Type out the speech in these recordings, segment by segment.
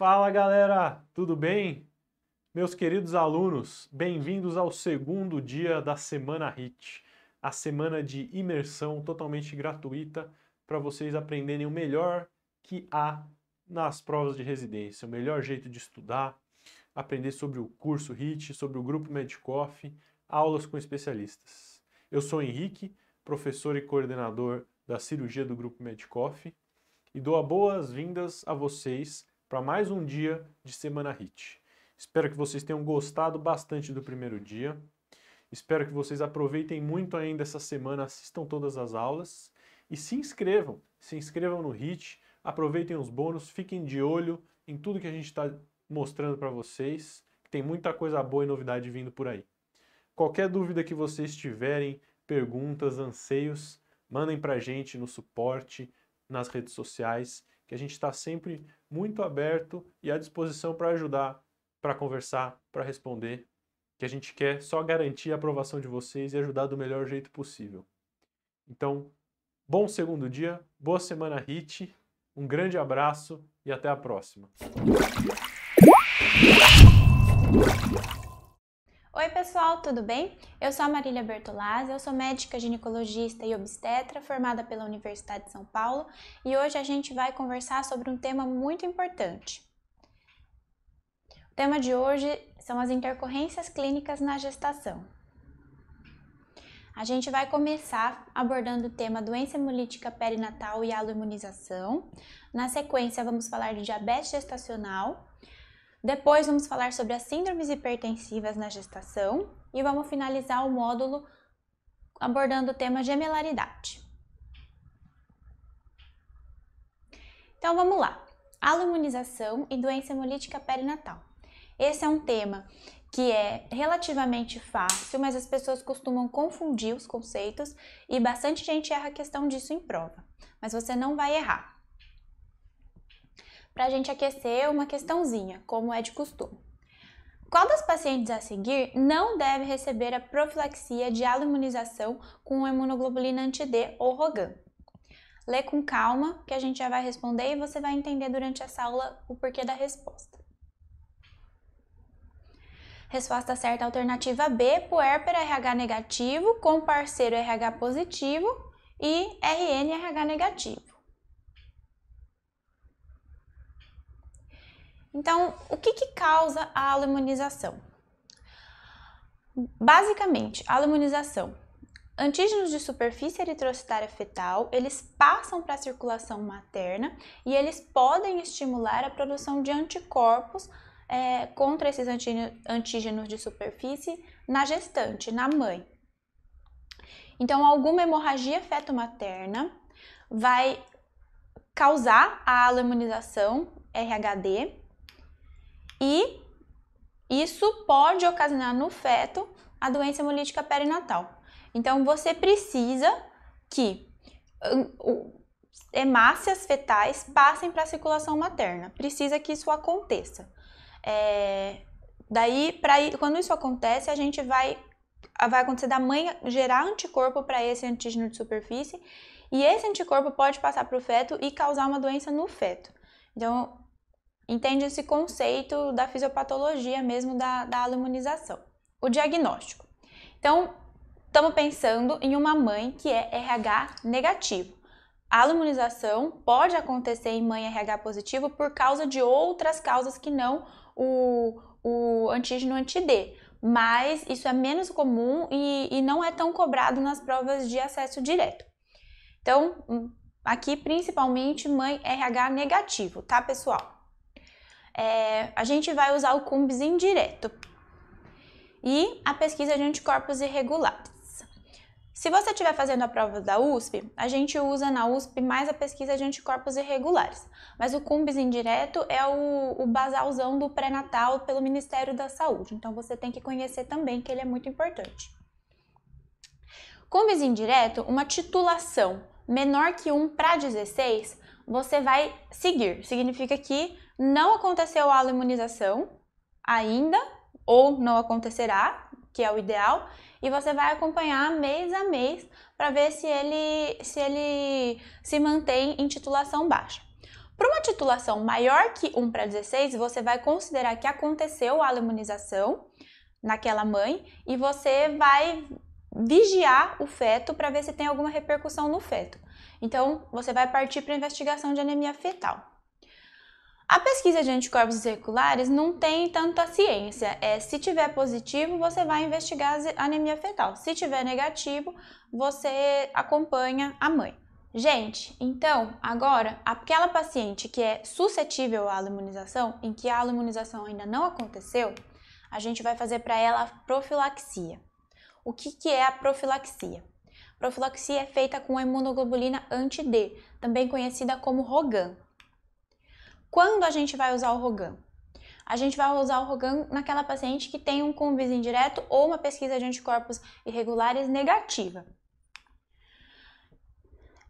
Fala galera, tudo bem? Meus queridos alunos, bem-vindos ao segundo dia da Semana HIT, a semana de imersão totalmente gratuita para vocês aprenderem o melhor que há nas provas de residência, o melhor jeito de estudar, aprender sobre o curso HIT, sobre o grupo Medcoff, aulas com especialistas. Eu sou Henrique, professor e coordenador da cirurgia do grupo Medcoff, e dou boas-vindas a vocês para mais um dia de Semana Hit. Espero que vocês tenham gostado bastante do primeiro dia. Espero que vocês aproveitem muito ainda essa semana, assistam todas as aulas e se inscrevam. Se inscrevam no HIT, aproveitem os bônus, fiquem de olho em tudo que a gente está mostrando para vocês. Tem muita coisa boa e novidade vindo por aí. Qualquer dúvida que vocês tiverem, perguntas, anseios, mandem para a gente no suporte, nas redes sociais que a gente está sempre muito aberto e à disposição para ajudar, para conversar, para responder, que a gente quer só garantir a aprovação de vocês e ajudar do melhor jeito possível. Então, bom segundo dia, boa semana HIT, um grande abraço e até a próxima pessoal, tudo bem? Eu sou a Marília Bertolazzi, eu sou médica ginecologista e obstetra formada pela Universidade de São Paulo e hoje a gente vai conversar sobre um tema muito importante. O tema de hoje são as intercorrências clínicas na gestação. A gente vai começar abordando o tema doença hemolítica perinatal e aloimunização. Na sequência, vamos falar de diabetes gestacional, depois vamos falar sobre as síndromes hipertensivas na gestação e vamos finalizar o módulo abordando o tema gemelaridade. Então vamos lá. Alimunização e doença hemolítica perinatal. Esse é um tema que é relativamente fácil, mas as pessoas costumam confundir os conceitos e bastante gente erra a questão disso em prova. Mas você não vai errar para a gente aquecer uma questãozinha, como é de costume. Qual das pacientes a seguir não deve receber a profilaxia de alimunização com imunoglobulina anti-D ou Rogan? Lê com calma, que a gente já vai responder e você vai entender durante essa aula o porquê da resposta. Resposta certa alternativa B, puérpera RH negativo com parceiro RH positivo e RN RH negativo. Então, o que, que causa a alumionização? Basicamente, a alumionização. Antígenos de superfície eritrocitária fetal, eles passam para a circulação materna e eles podem estimular a produção de anticorpos é, contra esses antígenos de superfície na gestante, na mãe. Então, alguma hemorragia feto-materna vai causar a alumionização RHD e isso pode ocasionar no feto a doença hemolítica perinatal. Então, você precisa que hum, hemácias fetais passem para a circulação materna. Precisa que isso aconteça. É, daí, pra, quando isso acontece, a gente vai, vai acontecer da mãe gerar anticorpo para esse antígeno de superfície e esse anticorpo pode passar para o feto e causar uma doença no feto. Então, entende esse conceito da fisiopatologia mesmo da, da alimunização. O diagnóstico. Então, estamos pensando em uma mãe que é RH negativo. A alimunização pode acontecer em mãe RH positivo por causa de outras causas que não o, o antígeno anti-D, mas isso é menos comum e, e não é tão cobrado nas provas de acesso direto. Então, hum, aqui principalmente mãe RH negativo, tá pessoal? é, a gente vai usar o cumbis indireto e a pesquisa de anticorpos irregulares. Se você estiver fazendo a prova da USP, a gente usa na USP mais a pesquisa de anticorpos irregulares, mas o cumbis indireto é o, o basalzão do pré-natal pelo Ministério da Saúde, então você tem que conhecer também que ele é muito importante. Cumbis indireto, uma titulação menor que 1 para 16, você vai seguir. Significa que não aconteceu a aloimunização ainda, ou não acontecerá, que é o ideal, e você vai acompanhar mês a mês para ver se ele, se ele se mantém em titulação baixa. Para uma titulação maior que 1 para 16, você vai considerar que aconteceu a imunização naquela mãe e você vai vigiar o feto para ver se tem alguma repercussão no feto. Então, você vai partir para a investigação de anemia fetal. A pesquisa de anticorpos circulares não tem tanta ciência. É, se tiver positivo, você vai investigar a anemia fetal. Se tiver negativo, você acompanha a mãe. Gente, então, agora, aquela paciente que é suscetível à imunização, em que a imunização ainda não aconteceu, a gente vai fazer para ela a profilaxia. O que, que é a profilaxia? Profilaxia é feita com a imunoglobulina anti-D, também conhecida como Rogan. Quando a gente vai usar o Rogan? A gente vai usar o Rogan naquela paciente que tem um cumbis indireto ou uma pesquisa de anticorpos irregulares negativa.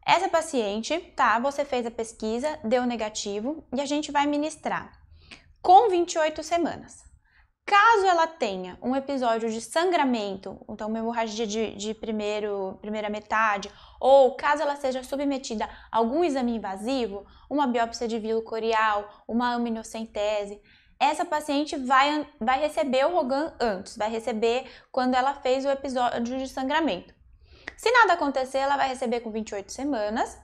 Essa paciente, tá? Você fez a pesquisa, deu negativo e a gente vai ministrar com 28 semanas. Caso ela tenha um episódio de sangramento, então uma hemorragia de, de primeiro, primeira metade, ou caso ela seja submetida a algum exame invasivo, uma biópsia de vilo corial, uma aminocentese, essa paciente vai, vai receber o Rogan antes, vai receber quando ela fez o episódio de sangramento. Se nada acontecer, ela vai receber com 28 semanas.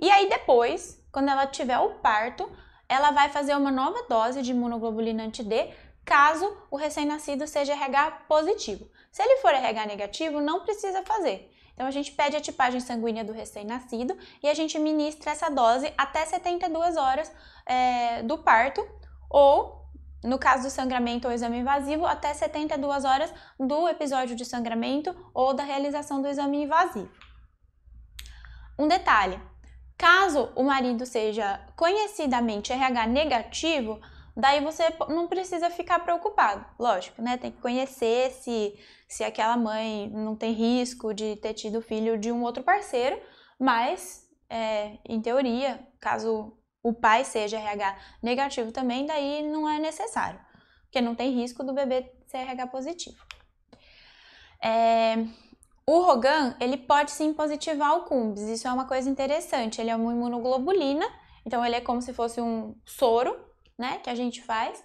E aí depois, quando ela tiver o parto, ela vai fazer uma nova dose de imunoglobulina anti-D caso o recém-nascido seja RH positivo. Se ele for RH negativo, não precisa fazer. Então a gente pede a tipagem sanguínea do recém-nascido e a gente ministra essa dose até 72 horas é, do parto ou, no caso do sangramento ou exame invasivo, até 72 horas do episódio de sangramento ou da realização do exame invasivo. Um detalhe: caso o marido seja conhecidamente RH negativo, Daí você não precisa ficar preocupado, lógico, né? Tem que conhecer se, se aquela mãe não tem risco de ter tido filho de um outro parceiro, mas, é, em teoria, caso o pai seja RH negativo também, daí não é necessário, porque não tem risco do bebê ser RH positivo. É, o Rogan, ele pode sim positivar ao CUMBS, isso é uma coisa interessante, ele é uma imunoglobulina, então ele é como se fosse um soro né, que a gente faz,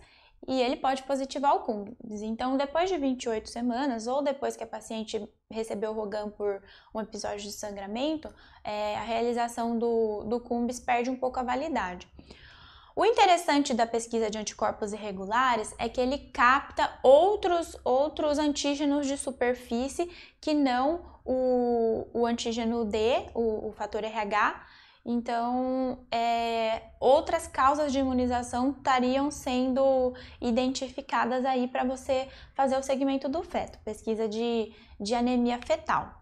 e ele pode positivar o cumbis. Então, depois de 28 semanas, ou depois que a paciente recebeu o Rogan por um episódio de sangramento, é, a realização do, do Cumbis perde um pouco a validade. O interessante da pesquisa de anticorpos irregulares é que ele capta outros, outros antígenos de superfície que não o, o antígeno D, o, o fator RH, então, é, outras causas de imunização estariam sendo identificadas aí para você fazer o segmento do feto, pesquisa de, de anemia fetal.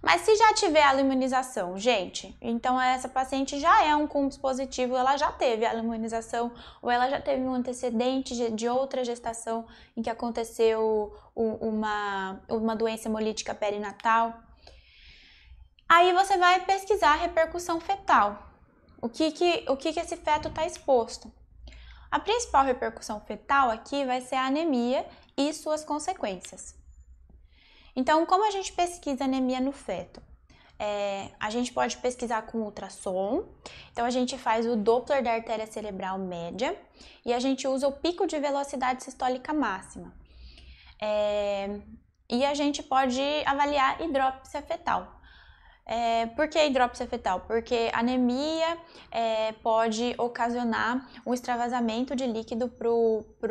Mas se já tiver a imunização, gente, então essa paciente já é um CUMPS positivo, ela já teve a imunização ou ela já teve um antecedente de outra gestação em que aconteceu uma, uma doença hemolítica perinatal. Aí você vai pesquisar a repercussão fetal. O que, que, o que, que esse feto está exposto? A principal repercussão fetal aqui vai ser a anemia e suas consequências. Então, como a gente pesquisa anemia no feto? É, a gente pode pesquisar com ultrassom, então a gente faz o Doppler da artéria cerebral média e a gente usa o pico de velocidade sistólica máxima. É, e a gente pode avaliar hidrópsia fetal. É, por que hidrópsia fetal? Porque anemia é, pode ocasionar um extravasamento de líquido para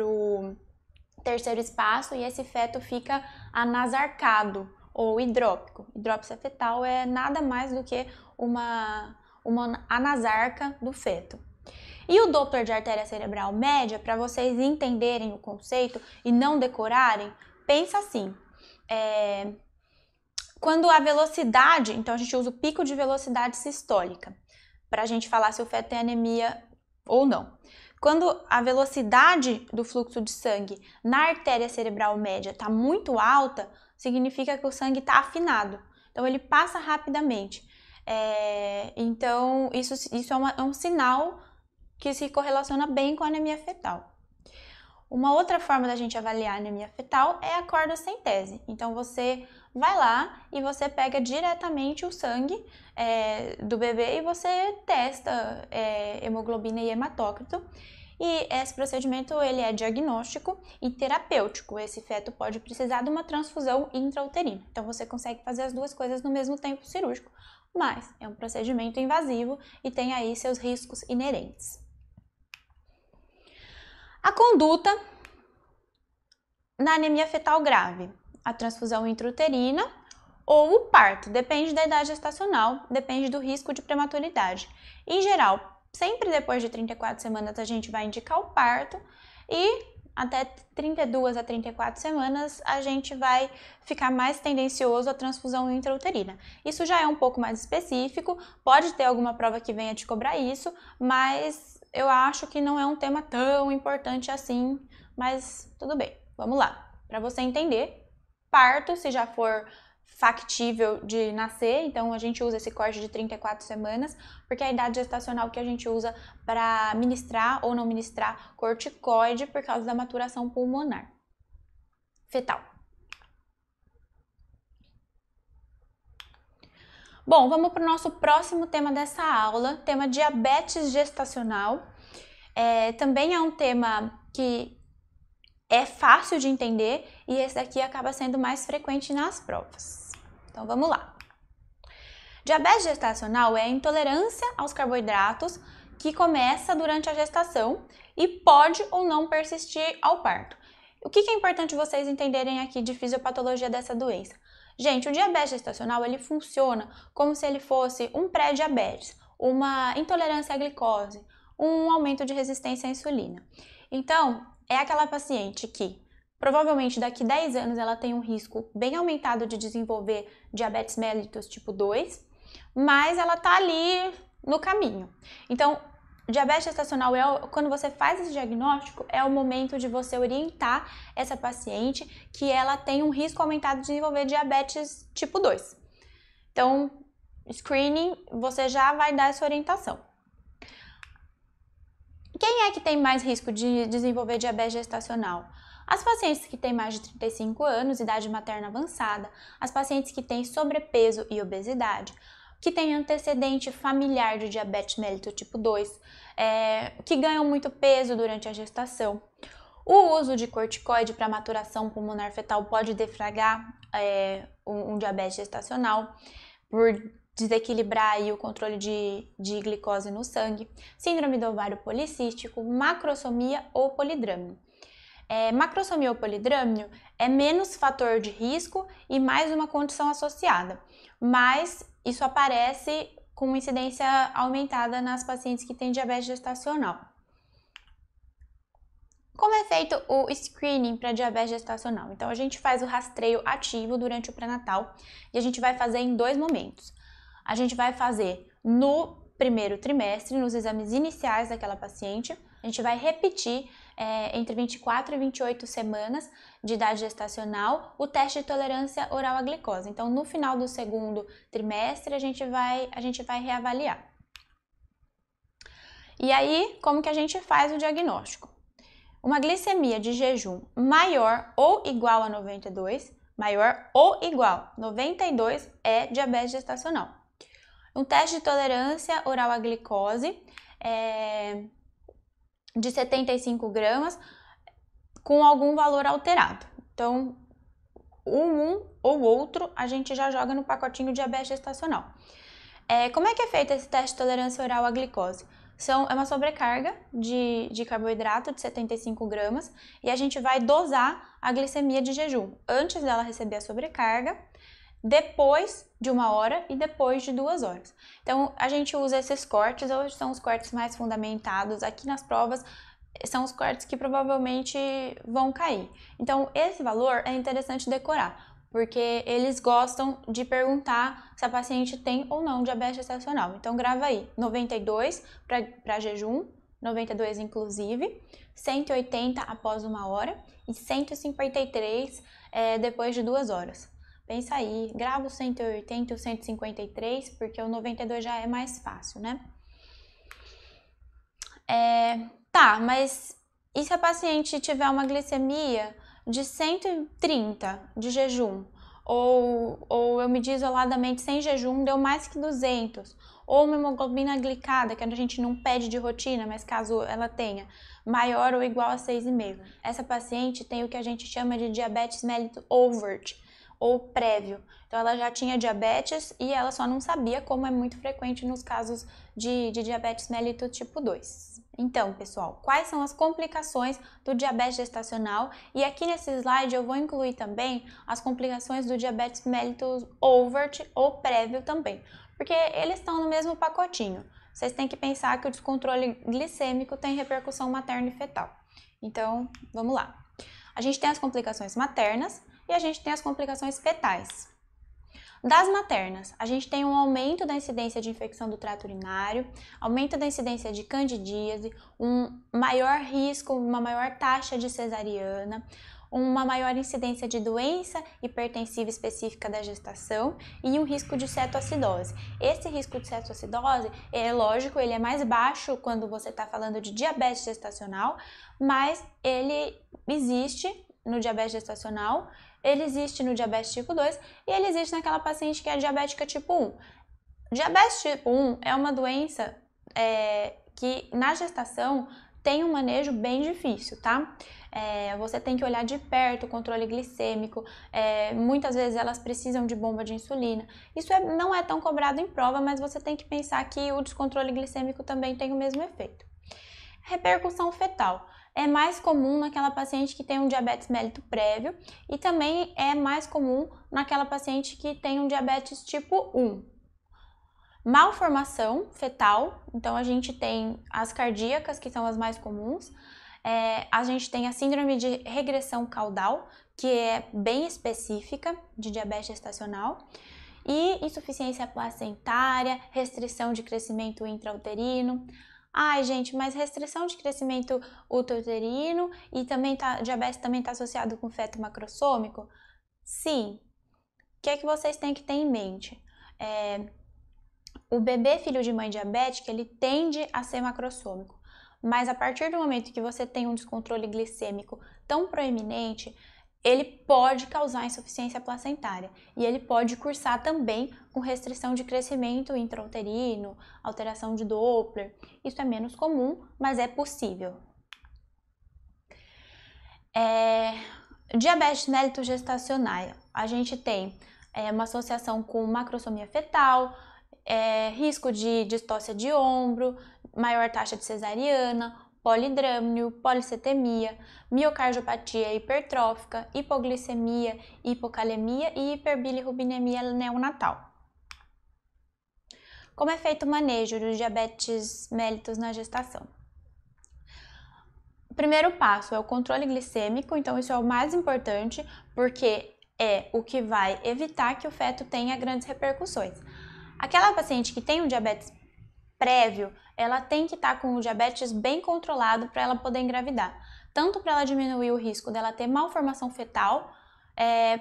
o terceiro espaço e esse feto fica anasarcado ou hidrópico. Hidrópsia fetal é nada mais do que uma, uma anasarca do feto. E o doutor de artéria cerebral média, para vocês entenderem o conceito e não decorarem, pensa assim: é, quando a velocidade, então a gente usa o pico de velocidade sistólica para a gente falar se o feto tem anemia ou não. Quando a velocidade do fluxo de sangue na artéria cerebral média está muito alta, significa que o sangue está afinado. Então ele passa rapidamente. É, então isso, isso é, uma, é um sinal que se correlaciona bem com a anemia fetal. Uma outra forma da gente avaliar a anemia fetal é a cordocentese. Então você vai lá e você pega diretamente o sangue é, do bebê e você testa é, hemoglobina e hematócrito. E esse procedimento ele é diagnóstico e terapêutico. Esse feto pode precisar de uma transfusão intrauterina. Então você consegue fazer as duas coisas no mesmo tempo cirúrgico, mas é um procedimento invasivo e tem aí seus riscos inerentes. A conduta na anemia fetal grave a transfusão intrauterina ou o parto, depende da idade gestacional, depende do risco de prematuridade. Em geral, sempre depois de 34 semanas a gente vai indicar o parto e até 32 a 34 semanas, a gente vai ficar mais tendencioso à transfusão intrauterina. Isso já é um pouco mais específico, pode ter alguma prova que venha te cobrar isso, mas eu acho que não é um tema tão importante assim, mas tudo bem, vamos lá. Para você entender, parto, se já for factível de nascer, então a gente usa esse corte de 34 semanas, porque é a idade gestacional que a gente usa para ministrar ou não ministrar corticoide por causa da maturação pulmonar fetal. Bom, vamos para o nosso próximo tema dessa aula, tema diabetes gestacional. É, também é um tema que é fácil de entender e esse daqui acaba sendo mais frequente nas provas. Então vamos lá. Diabetes gestacional é a intolerância aos carboidratos que começa durante a gestação e pode ou não persistir ao parto. O que é importante vocês entenderem aqui de fisiopatologia dessa doença? Gente, o diabetes gestacional ele funciona como se ele fosse um pré-diabetes, uma intolerância à glicose, um aumento de resistência à insulina. Então, é aquela paciente que provavelmente daqui 10 anos ela tem um risco bem aumentado de desenvolver diabetes mellitus tipo 2, mas ela tá ali no caminho. Então, diabetes gestacional é quando você faz esse diagnóstico, é o momento de você orientar essa paciente que ela tem um risco aumentado de desenvolver diabetes tipo 2. Então, screening, você já vai dar essa orientação quem é que tem mais risco de desenvolver diabetes gestacional? As pacientes que têm mais de 35 anos, idade materna avançada, as pacientes que têm sobrepeso e obesidade, que têm antecedente familiar de diabetes mellitus tipo 2, é, que ganham muito peso durante a gestação. O uso de corticoide para maturação pulmonar fetal pode defragar é, um, um diabetes gestacional por desequilibrar o controle de, de glicose no sangue, síndrome do ovário policístico, macrosomia ou polidrâmio. É, macrosomia ou polidrâmio é menos fator de risco e mais uma condição associada, mas isso aparece com incidência aumentada nas pacientes que têm diabetes gestacional. Como é feito o screening para diabetes gestacional? Então, a gente faz o rastreio ativo durante o pré-natal e a gente vai fazer em dois momentos a gente vai fazer no primeiro trimestre, nos exames iniciais daquela paciente. A gente vai repetir é, entre 24 e 28 semanas de idade gestacional o teste de tolerância oral à glicose. Então, no final do segundo trimestre, a gente vai, a gente vai reavaliar. E aí, como que a gente faz o diagnóstico? Uma glicemia de jejum maior ou igual a 92, maior ou igual, 92 é diabetes gestacional. Um teste de tolerância oral à glicose é, de 75 gramas com algum valor alterado. Então, um, um ou outro a gente já joga no pacotinho diabetes gestacional. É, como é que é feito esse teste de tolerância oral à glicose? São, é uma sobrecarga de, de carboidrato de 75 gramas e a gente vai dosar a glicemia de jejum antes dela receber a sobrecarga depois de uma hora e depois de duas horas. Então, a gente usa esses cortes, hoje são os cortes mais fundamentados aqui nas provas, eh, são os cortes que provavelmente vão cair. Então, esse valor é interessante decorar, porque eles gostam de perguntar se a paciente tem ou não diabetes gestacional. Então, grava aí, 92 para jejum, 92 inclusive, 180 após uma hora e 153 é, eh, depois de duas horas pensa aí, grava o 180 e o 153, porque o 92 já é mais fácil, né? É, tá, mas e se a paciente tiver uma glicemia de 130 de jejum? Ou, ou eu medi isoladamente sem jejum, deu mais que 200. Ou uma hemoglobina glicada, que a gente não pede de rotina, mas caso ela tenha, maior ou igual a 6,5. Essa paciente tem o que a gente chama de diabetes mellitus overt, ou prévio. Então ela já tinha diabetes e ela só não sabia, como é muito frequente nos casos de, de diabetes mellitus tipo 2. Então, pessoal, quais são as complicações do diabetes gestacional? E aqui nesse slide eu vou incluir também as complicações do diabetes mellitus overt ou prévio também, porque eles estão no mesmo pacotinho. Vocês têm que pensar que o descontrole glicêmico tem repercussão materna e fetal. Então, vamos lá. A gente tem as complicações maternas, e a gente tem as complicações fetais. Das maternas, a gente tem um aumento da incidência de infecção do trato urinário, aumento da incidência de candidíase, um maior risco, uma maior taxa de cesariana, uma maior incidência de doença hipertensiva específica da gestação e um risco de cetoacidose. Esse risco de cetoacidose, é lógico, ele é mais baixo quando você está falando de diabetes gestacional, mas ele existe no diabetes gestacional ele existe no diabetes tipo 2 e ele existe naquela paciente que é diabética tipo 1. Diabetes tipo 1 é uma doença é, que na gestação tem um manejo bem difícil, tá? É, você tem que olhar de perto o controle glicêmico, é, muitas vezes elas precisam de bomba de insulina. Isso é, não é tão cobrado em prova, mas você tem que pensar que o descontrole glicêmico também tem o mesmo efeito. Repercussão fetal é mais comum naquela paciente que tem um diabetes mellitus prévio e também é mais comum naquela paciente que tem um diabetes tipo 1. Malformação fetal, então a gente tem as cardíacas, que são as mais comuns, é, a gente tem a síndrome de regressão caudal, que é bem específica de diabetes gestacional, e insuficiência placentária, restrição de crescimento intrauterino, Ai, gente, mas restrição de crescimento uterino e também tá, diabetes também está associado com feto macrosômico? Sim. O que é que vocês têm que ter em mente? É, o bebê filho de mãe diabética, ele tende a ser macrosômico. Mas a partir do momento que você tem um descontrole glicêmico tão proeminente, ele pode causar insuficiência placentária e ele pode cursar também com restrição de crescimento intrauterino, alteração de Doppler. Isso é menos comum, mas é possível. É, diabetes mellitus gestacional, a gente tem é, uma associação com macrosomia fetal, é, risco de distócia de ombro, maior taxa de cesariana, polidrâmio, policitemia, miocardiopatia hipertrófica, hipoglicemia, hipocalemia e hiperbilirrubinemia neonatal. Como é feito o manejo do diabetes mellitus na gestação? O primeiro passo é o controle glicêmico, então isso é o mais importante, porque é o que vai evitar que o feto tenha grandes repercussões. Aquela paciente que tem um diabetes prévio, ela tem que estar tá com o diabetes bem controlado para ela poder engravidar. Tanto para ela diminuir o risco dela ter malformação fetal, é,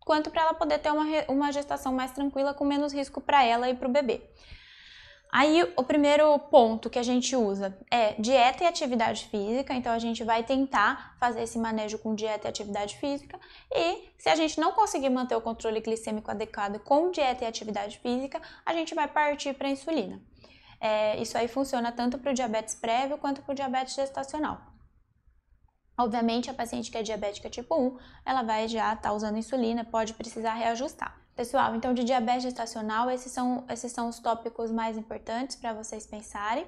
quanto para ela poder ter uma, uma gestação mais tranquila, com menos risco para ela e para o bebê. Aí, o primeiro ponto que a gente usa é dieta e atividade física. Então, a gente vai tentar fazer esse manejo com dieta e atividade física. E se a gente não conseguir manter o controle glicêmico adequado com dieta e atividade física, a gente vai partir para a insulina. É, isso aí funciona tanto para o diabetes prévio quanto para o diabetes gestacional. Obviamente, a paciente que é diabética tipo 1, ela vai já estar tá usando insulina, pode precisar reajustar. Pessoal, então de diabetes gestacional, esses são, esses são os tópicos mais importantes para vocês pensarem.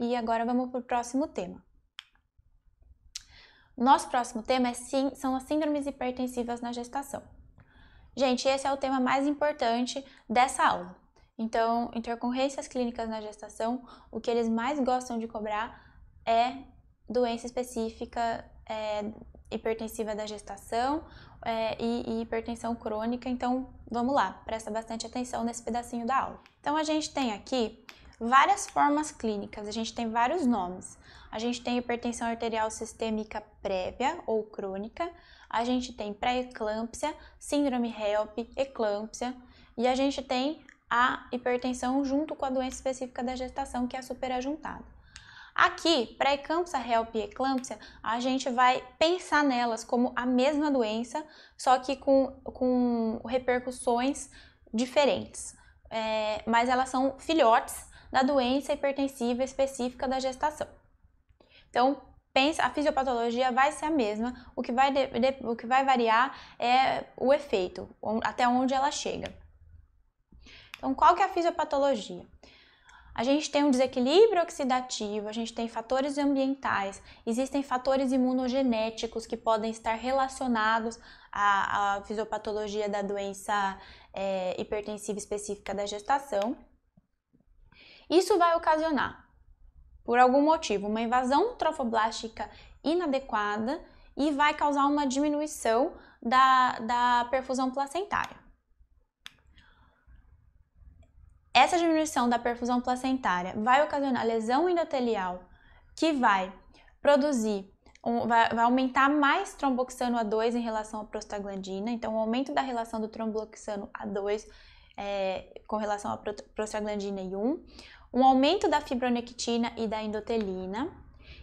E agora vamos para o próximo tema. Nosso próximo tema é, sim, são as síndromes hipertensivas na gestação. Gente, esse é o tema mais importante dessa aula. Então, intercorrências clínicas na gestação, o que eles mais gostam de cobrar é doença específica é, hipertensiva da gestação é, e, e, hipertensão crônica. Então, vamos lá, presta bastante atenção nesse pedacinho da aula. Então, a gente tem aqui várias formas clínicas, a gente tem vários nomes. A gente tem hipertensão arterial sistêmica prévia ou crônica, a gente tem pré-eclâmpsia, síndrome HELP, eclâmpsia, e a gente tem a hipertensão junto com a doença específica da gestação, que é a superajuntada. Aqui, pré-eclâmpsia, real e eclâmpsia, a gente vai pensar nelas como a mesma doença, só que com, com repercussões diferentes. É, mas elas são filhotes da doença hipertensiva específica da gestação. Então, pensa, a fisiopatologia vai ser a mesma, o que vai, de, de, o que vai variar é o efeito, até onde ela chega. Então, qual que é a fisiopatologia? A gente tem um desequilíbrio oxidativo, a gente tem fatores ambientais, existem fatores imunogenéticos que podem estar relacionados à, à fisiopatologia da doença é, hipertensiva específica da gestação. Isso vai ocasionar, por algum motivo, uma invasão trofoblástica inadequada e vai causar uma diminuição da, da perfusão placentária. Essa diminuição da perfusão placentária vai ocasionar lesão endotelial, que vai produzir, um, vai, vai, aumentar mais tromboxano A2 em relação à prostaglandina, então o aumento da relação do tromboxano A2 é, com relação à prostaglandina I1, um aumento da fibronectina e da endotelina,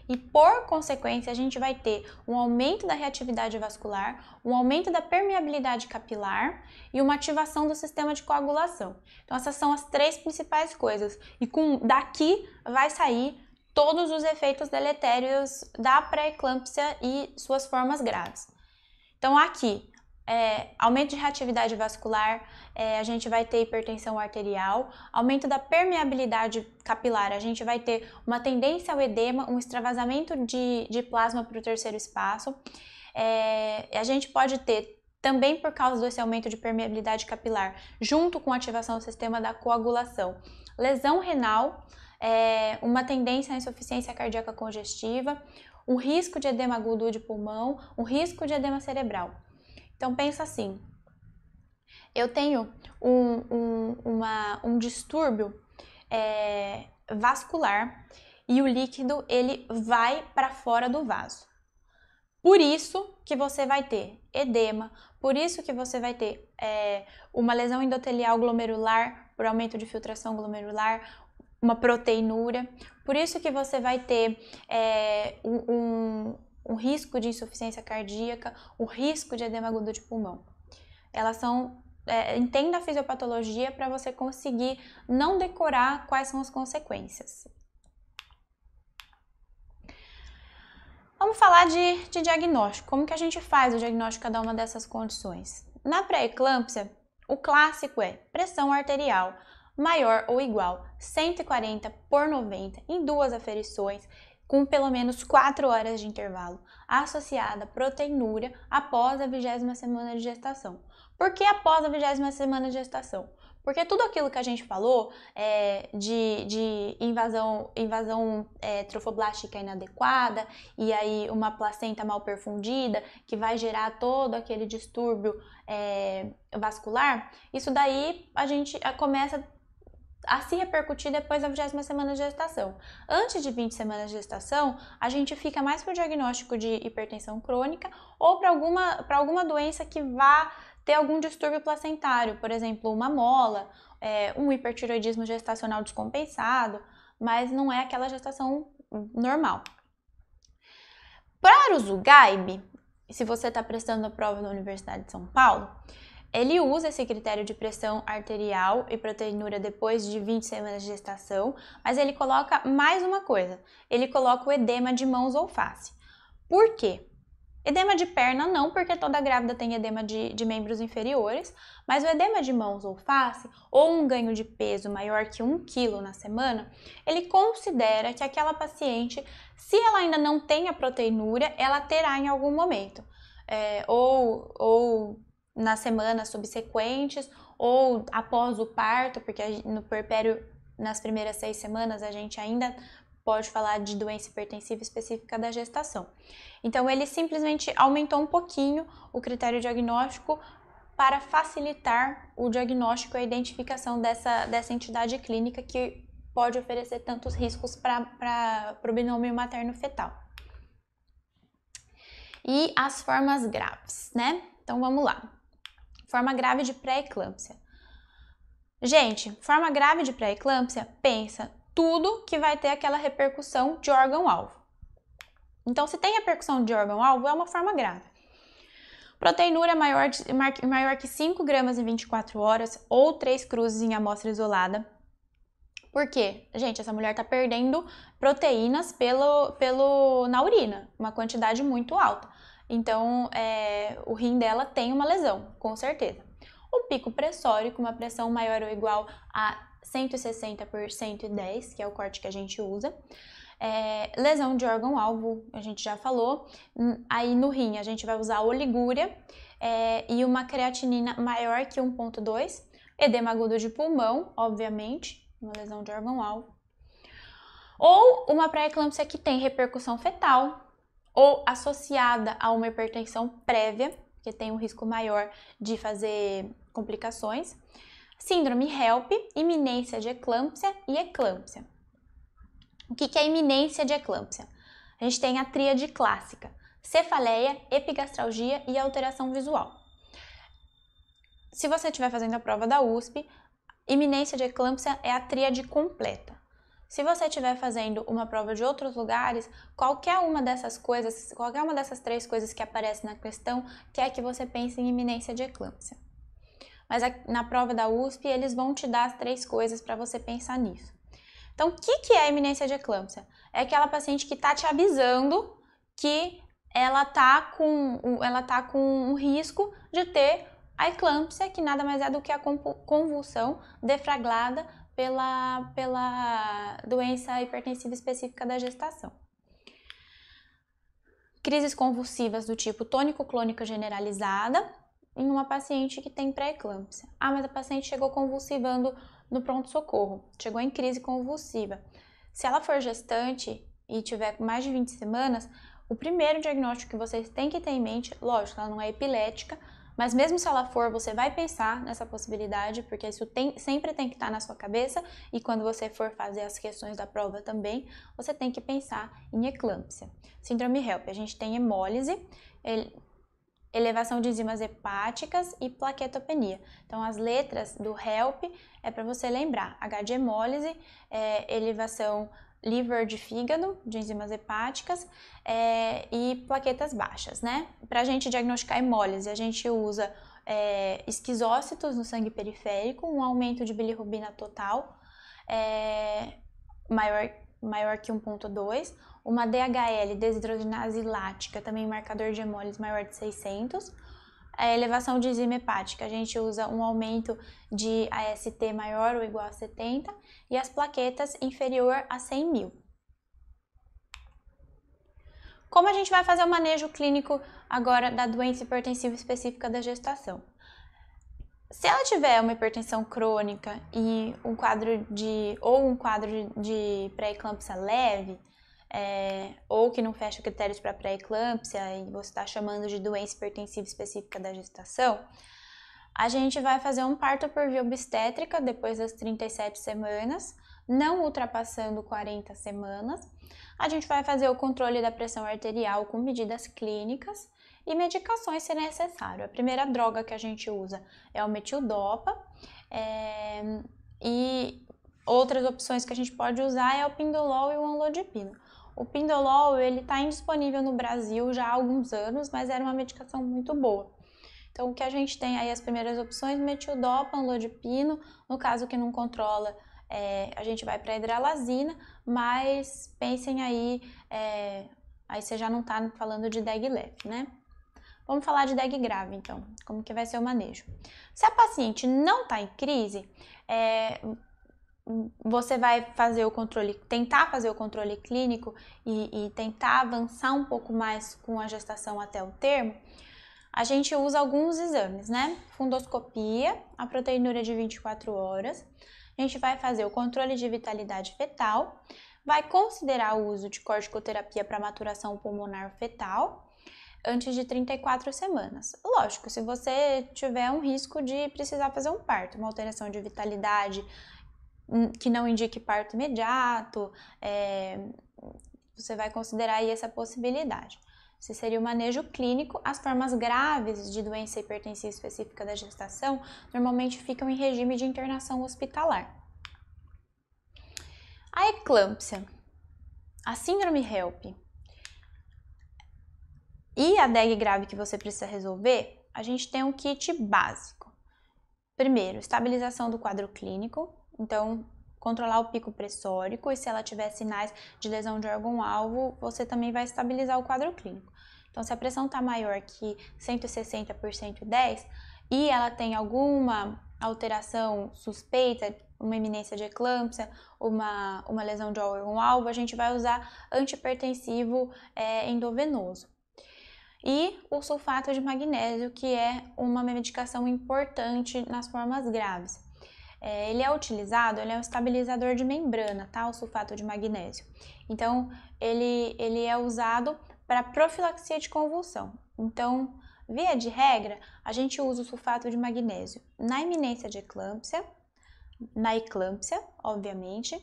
e, por consequência, a gente vai ter um aumento da reatividade vascular, um aumento da permeabilidade capilar e uma ativação do sistema de coagulação. Então, essas são as três principais coisas. E com daqui vai sair todos os efeitos deletérios da pré-eclâmpsia e suas formas graves. Então, aqui, é, aumento de reatividade vascular, é, a gente vai ter hipertensão arterial, aumento da permeabilidade capilar, a gente vai ter uma tendência ao edema, um extravasamento de, de plasma para o terceiro espaço. É, a gente pode ter também por causa desse aumento de permeabilidade capilar, junto com a ativação do sistema da coagulação, lesão renal, é, uma tendência à insuficiência cardíaca congestiva, um risco de edema agudo de pulmão, um risco de edema cerebral. Então pensa assim, eu tenho um, um, uma, um distúrbio é, vascular e o líquido ele vai para fora do vaso. Por isso que você vai ter edema, por isso que você vai ter é, uma lesão endotelial glomerular por aumento de filtração glomerular, uma proteinúria, por isso que você vai ter é, um, o risco de insuficiência cardíaca, o risco de edema agudo de pulmão. Elas são é, entenda a fisiopatologia para você conseguir não decorar quais são as consequências. Vamos falar de, de diagnóstico. Como que a gente faz o diagnóstico de cada uma dessas condições? Na pré-eclâmpsia, o clássico é pressão arterial maior ou igual 140 por 90 em duas aferições com pelo menos 4 horas de intervalo, associada à proteinúria após a vigésima semana de gestação. Por que após a vigésima semana de gestação? Porque tudo aquilo que a gente falou é, de, de, invasão, invasão é, trofoblástica inadequada e aí uma placenta mal perfundida que vai gerar todo aquele distúrbio é, vascular, isso daí a gente começa a se repercutir depois da 20 semana de gestação. Antes de 20 semanas de gestação, a gente fica mais para o diagnóstico de hipertensão crônica ou para alguma, alguma doença que vá ter algum distúrbio placentário, por exemplo, uma mola, é, um hipertiroidismo gestacional descompensado, mas não é aquela gestação normal. Para o Zugaib, se você está prestando a prova na Universidade de São Paulo, ele usa esse critério de pressão arterial e proteinúria depois de 20 semanas de gestação, mas ele coloca mais uma coisa: ele coloca o edema de mãos ou face. Por quê? Edema de perna não, porque toda grávida tem edema de, de, membros inferiores, mas o edema de mãos ou face, ou um ganho de peso maior que um quilo na semana, ele considera que aquela paciente, se ela ainda não tem a proteinúria, ela terá em algum momento. É, ou, ou nas semanas subsequentes ou após o parto, porque no puerpério, nas primeiras seis semanas, a gente ainda pode falar de doença hipertensiva específica da gestação. Então, ele simplesmente aumentou um pouquinho o critério diagnóstico para facilitar o diagnóstico e a identificação dessa, dessa entidade clínica que pode oferecer tantos riscos para o binômio materno-fetal. E as formas graves, né? Então vamos lá. Forma grave de pré-eclâmpsia. Gente, forma grave de pré-eclâmpsia, pensa tudo que vai ter aquela repercussão de órgão-alvo. Então, se tem repercussão de órgão-alvo, é uma forma grave. Proteinúria maior, de, maior que 5 gramas em 24 horas ou 3 cruzes em amostra isolada. Por quê? Gente, essa mulher está perdendo proteínas pelo, pelo, na urina, uma quantidade muito alta. Então, é, o rim dela tem uma lesão, com certeza. O pico pressório, com uma pressão maior ou igual a 160 por 110, que é o corte que a gente usa. É, lesão de órgão-alvo, a gente já falou. Hum, aí no rim a gente vai usar oligúria é, e uma creatinina maior que 1,2. Edema agudo de pulmão, obviamente, uma lesão de órgão-alvo. Ou uma pré-eclâmpsia que tem repercussão fetal, ou associada a uma hipertensão prévia, que tem um risco maior de fazer complicações. Síndrome HELP, iminência de eclâmpsia e eclâmpsia. O que é iminência de eclâmpsia? A gente tem a tríade clássica, cefaleia, epigastralgia e alteração visual. Se você estiver fazendo a prova da USP, iminência de eclâmpsia é a tríade completa. Se você estiver fazendo uma prova de outros lugares, qualquer uma dessas coisas, qualquer uma dessas três coisas que aparece na questão, quer que você pense em iminência de eclâmpsia. Mas na prova da USP, eles vão te dar as três coisas para você pensar nisso. Então, o que, que é a iminência de eclâmpsia? É aquela paciente que está te avisando que ela está com, ela tá com um risco de ter a eclâmpsia, que nada mais é do que a convulsão defraglada pela, pela doença hipertensiva específica da gestação. Crises convulsivas do tipo tônico-clônica generalizada em uma paciente que tem pré-eclâmpsia. Ah, mas a paciente chegou convulsivando no pronto-socorro, chegou em crise convulsiva. Se ela for gestante e tiver mais de 20 semanas, o primeiro diagnóstico que vocês têm que ter em mente, lógico, ela não é epilética, mas mesmo se ela for, você vai pensar nessa possibilidade, porque isso tem, sempre tem que estar tá na sua cabeça e quando você for fazer as questões da prova também, você tem que pensar em eclâmpsia. Síndrome HELP, a gente tem hemólise, ele, elevação de enzimas hepáticas e plaquetopenia. Então, as letras do HELP é para você lembrar: H de hemólise, é, elevação liver de fígado, de enzimas hepáticas é, e plaquetas baixas, né? Para a gente diagnosticar hemólise, a gente usa é, esquizócitos no sangue periférico, um aumento de bilirrubina total é, maior, maior que 1.2, uma DHL desidrogenase lática, também marcador de hemólise maior de 600, a elevação de enzima hepática, a gente usa um aumento de AST maior ou igual a 70 e as plaquetas inferior a 100 mil. Como a gente vai fazer o manejo clínico agora da doença hipertensiva específica da gestação? Se ela tiver uma hipertensão crônica e um quadro de ou um quadro de pré-eclâmpsia leve, é, ou que não fecha critérios para pré-eclâmpsia e você está chamando de doença hipertensiva específica da gestação, a gente vai fazer um parto por via obstétrica depois das 37 semanas, não ultrapassando 40 semanas. A gente vai fazer o controle da pressão arterial com medidas clínicas e medicações se necessário. A primeira droga que a gente usa é o metildopa é, e outras opções que a gente pode usar é o pindolol e o onlodipino. O Pindolol, ele está indisponível no Brasil já há alguns anos, mas era uma medicação muito boa. Então, o que a gente tem aí as primeiras opções, metildopa, lodipino, no caso que não controla, é, a gente vai para hidralazina, mas pensem aí, é, aí você já não está falando de DEG leve, né? Vamos falar de DEG grave, então, como que vai ser o manejo. Se a paciente não está em crise, é, você vai fazer o controle, tentar fazer o controle clínico e, e, tentar avançar um pouco mais com a gestação até o termo, a gente usa alguns exames, né? Fundoscopia, a proteinúria de 24 horas, a gente vai fazer o controle de vitalidade fetal, vai considerar o uso de corticoterapia para maturação pulmonar fetal, antes de 34 semanas. Lógico, se você tiver um risco de precisar fazer um parto, uma alteração de vitalidade, Hum, que não indique parto imediato, é, você vai considerar aí essa possibilidade. Se seria o manejo clínico, as formas graves de doença hipertensiva específica da gestação normalmente ficam em regime de internação hospitalar. A eclâmpsia, a síndrome HELP e a DEG grave que você precisa resolver, a gente tem um kit básico. Primeiro, estabilização do quadro clínico, então, controlar o pico pressórico e se ela tiver sinais de lesão de órgão-alvo, você também vai estabilizar o quadro clínico. Então, se a pressão está maior que 160 por 110 e ela tem alguma alteração suspeita, uma eminência de eclâmpsia, uma, uma lesão de órgão-alvo, a gente vai usar antipertensivo é, endovenoso. E o sulfato de magnésio, que é uma medicação importante nas formas graves. É, ele é utilizado, ele é um estabilizador de membrana, tá? O sulfato de magnésio. Então, ele, ele é usado para profilaxia de convulsão. Então, via de regra, a gente usa o sulfato de magnésio na iminência de eclâmpsia, na eclâmpsia, obviamente,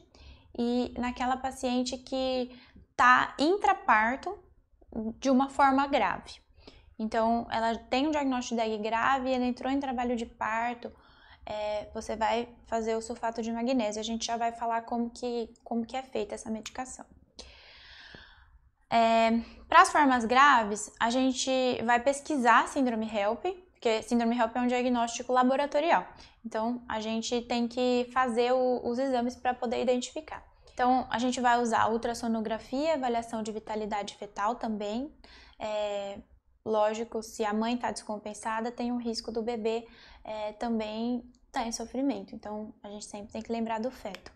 e naquela paciente que tá intraparto de uma forma grave. Então, ela tem um diagnóstico de DEG grave, ela entrou em trabalho de parto, é, você vai fazer o sulfato de magnésio. A gente já vai falar como que, como que é feita essa medicação. É, Para as formas graves, a gente vai pesquisar a síndrome HELP, porque síndrome HELP é um diagnóstico laboratorial. Então, a gente tem que fazer o, os exames para poder identificar. Então, a gente vai usar ultrassonografia, avaliação de vitalidade fetal também. É, lógico, se a mãe está descompensada, tem o um risco do bebê é, também está em sofrimento. Então, a gente sempre tem que lembrar do feto.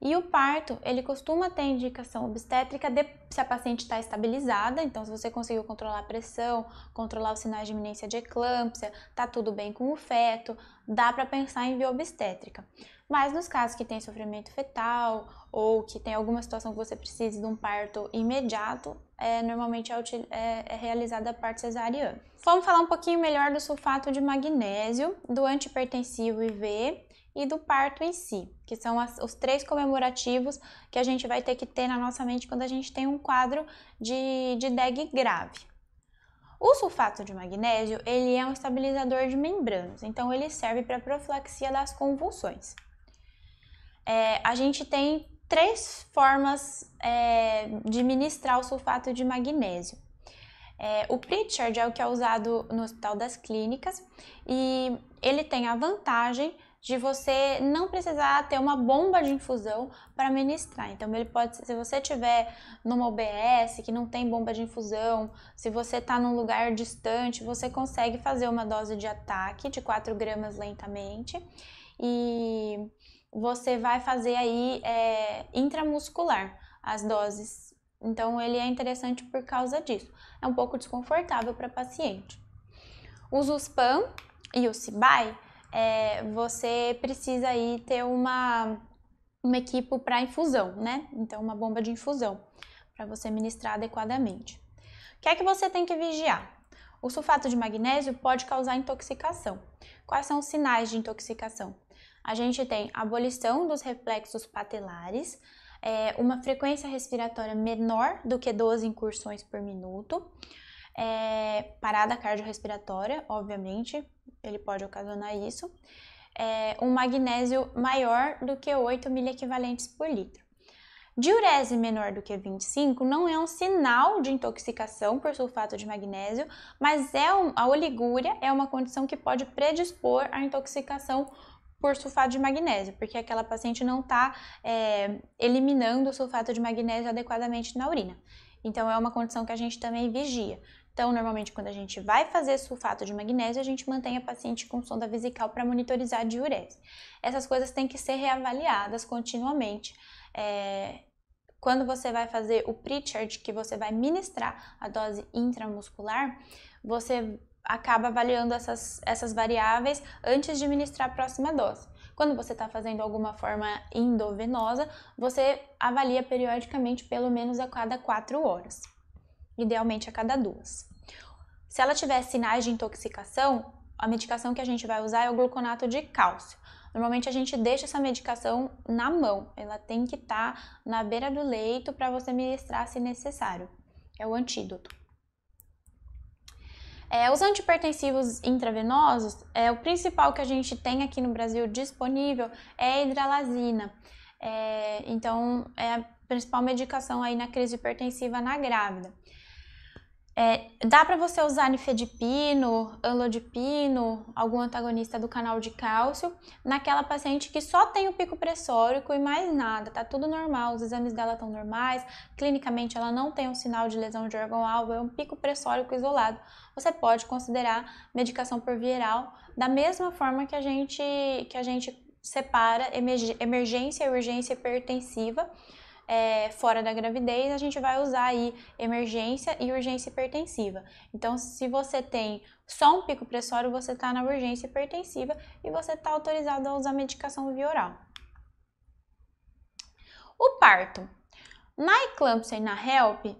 E o parto, ele costuma ter indicação obstétrica de, se a paciente está estabilizada, então se você conseguiu controlar a pressão, controlar os sinais de iminência de eclâmpsia, tá tudo bem com o feto, dá para pensar em via obstétrica. Mas nos casos que tem sofrimento fetal ou que tem alguma situação que você precise de um parto imediato, é, normalmente é, é, é realizada a parte cesariana. Vamos falar um pouquinho melhor do sulfato de magnésio, do antipertensivo IV e do parto em si, que são as, os três comemorativos que a gente vai ter que ter na nossa mente quando a gente tem um quadro de, de DEG grave. O sulfato de magnésio, ele é um estabilizador de membranas, então ele serve para profilaxia das convulsões. É, a gente tem três formas é, de ministrar o sulfato de magnésio. É, o Pritchard é o que é usado no Hospital das Clínicas e ele tem a vantagem de você não precisar ter uma bomba de infusão para ministrar. Então ele pode, se você tiver numa OBS que não tem bomba de infusão, se você está num lugar distante, você consegue fazer uma dose de ataque de 4 gramas lentamente e você vai fazer aí é, intramuscular as doses. Então ele é interessante por causa disso. É um pouco desconfortável para paciente. Os USPAM e o CIBAI é, você precisa aí ter uma, uma equipe para infusão, né? Então, uma bomba de infusão para você ministrar adequadamente. O que é que você tem que vigiar? O sulfato de magnésio pode causar intoxicação. Quais são os sinais de intoxicação? A gente tem abolição dos reflexos patelares, é, uma frequência respiratória menor do que 12 incursões por minuto, é, parada cardiorrespiratória, obviamente, ele pode ocasionar isso, é, um magnésio maior do que 8 miliequivalentes por litro. Diurese menor do que 25 não é um sinal de intoxicação por sulfato de magnésio, mas é um, a oligúria é uma condição que pode predispor à intoxicação por sulfato de magnésio, porque aquela paciente não está é, eliminando o sulfato de magnésio adequadamente na urina. Então, é uma condição que a gente também vigia. Então, normalmente, quando a gente vai fazer sulfato de magnésio, a gente mantém a paciente com sonda vesical para monitorizar a diurese. Essas coisas têm que ser reavaliadas continuamente. É, quando você vai fazer o Pritchard, que você vai ministrar a dose intramuscular, você acaba avaliando essas, essas variáveis antes de ministrar a próxima dose. Quando você está fazendo alguma forma endovenosa, você avalia periodicamente, pelo menos a cada 4 horas idealmente a cada duas. Se ela tiver sinais de intoxicação, a medicação que a gente vai usar é o gluconato de cálcio. Normalmente a gente deixa essa medicação na mão, ela tem que estar tá na beira do leito para você ministrar se necessário. É o antídoto. É, os antipertensivos intravenosos, é, o principal que a gente tem aqui no Brasil disponível é a hidralazina. É, então, é a principal medicação aí na crise hipertensiva na grávida. É, dá para você usar nifedipino, alodipino, algum antagonista do canal de cálcio, naquela paciente que só tem o pico pressórico e mais nada, tá tudo normal, os exames dela estão normais, clinicamente ela não tem um sinal de lesão de órgão-alvo, é um pico pressórico isolado. Você pode considerar medicação por viral da mesma forma que a gente, que a gente separa emergência, urgência hipertensiva, é, fora da gravidez, a gente vai usar aí emergência e urgência hipertensiva. Então, se você tem só um pico pressório, você está na urgência hipertensiva e você está autorizado a usar medicação via oral. O parto. Na eclâmpsia e na HELP,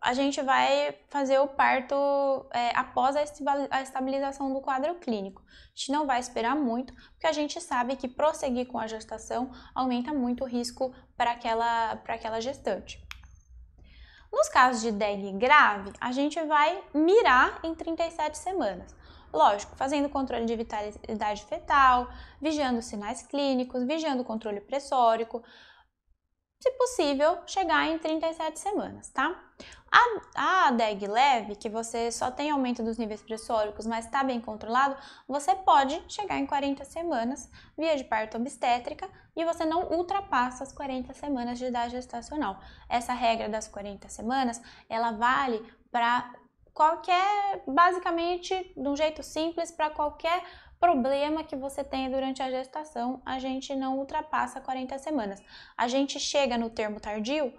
a gente vai fazer o parto é, após a estabilização do quadro clínico. A gente não vai esperar muito, porque a gente sabe que prosseguir com a gestação aumenta muito o risco para aquela, para aquela gestante. Nos casos de DEG grave, a gente vai mirar em 37 semanas. Lógico, fazendo controle de vitalidade fetal, vigiando sinais clínicos, vigiando o controle pressórico, se possível, chegar em 37 semanas, tá? A, a DEG leve, que você só tem aumento dos níveis pressóricos, mas está bem controlado, você pode chegar em 40 semanas via de parto obstétrica e você não ultrapassa as 40 semanas de idade gestacional. Essa regra das 40 semanas, ela vale para qualquer, basicamente, de um jeito simples, para qualquer problema que você tenha durante a gestação, a gente não ultrapassa 40 semanas. A gente chega no termo tardio,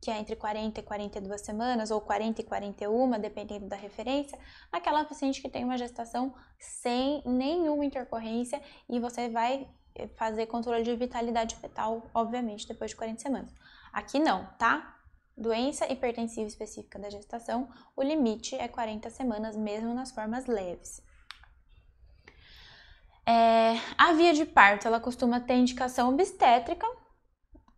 que é entre 40 e 42 semanas, ou 40 e 41, dependendo da referência, aquela paciente que tem uma gestação sem nenhuma intercorrência e você vai eh, fazer controle de vitalidade fetal, obviamente, depois de 40 semanas. Aqui não, tá? Doença hipertensiva específica da gestação, o limite é 40 semanas, mesmo nas formas leves. É, a via de parto, ela costuma ter indicação obstétrica,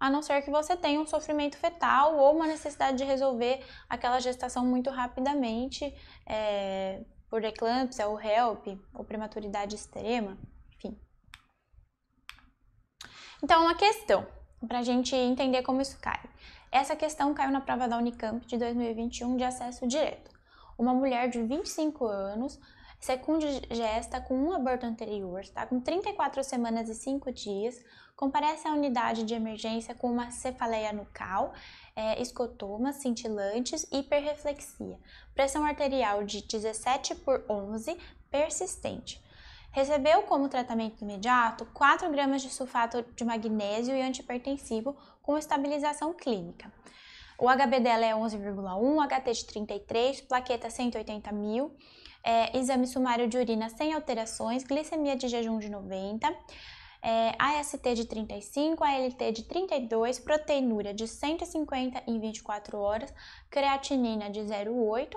a não ser que você tenha um sofrimento fetal ou uma necessidade de resolver aquela gestação muito rapidamente é, por eclâmpsia ou HELP ou prematuridade extrema, enfim. Então, uma questão para a gente entender como isso cai. Essa questão caiu na prova da Unicamp de 2021 de acesso direto. Uma mulher de 25 anos Secund GS com um aborto anterior, está com 34 semanas e 5 dias, comparece à unidade de emergência com uma cefaleia nucal, é, escotoma, cintilantes hiperreflexia. Pressão arterial de 17 por 11, persistente. Recebeu como tratamento imediato 4 gramas de sulfato de magnésio e antipertensivo com estabilização clínica. O HB dela é 11,1, HT de 33, plaqueta 180 mil é, exame sumário de urina sem alterações, glicemia de jejum de 90, é, AST de 35, ALT de 32, proteinúria de 150 em 24 horas, creatinina de 0,8,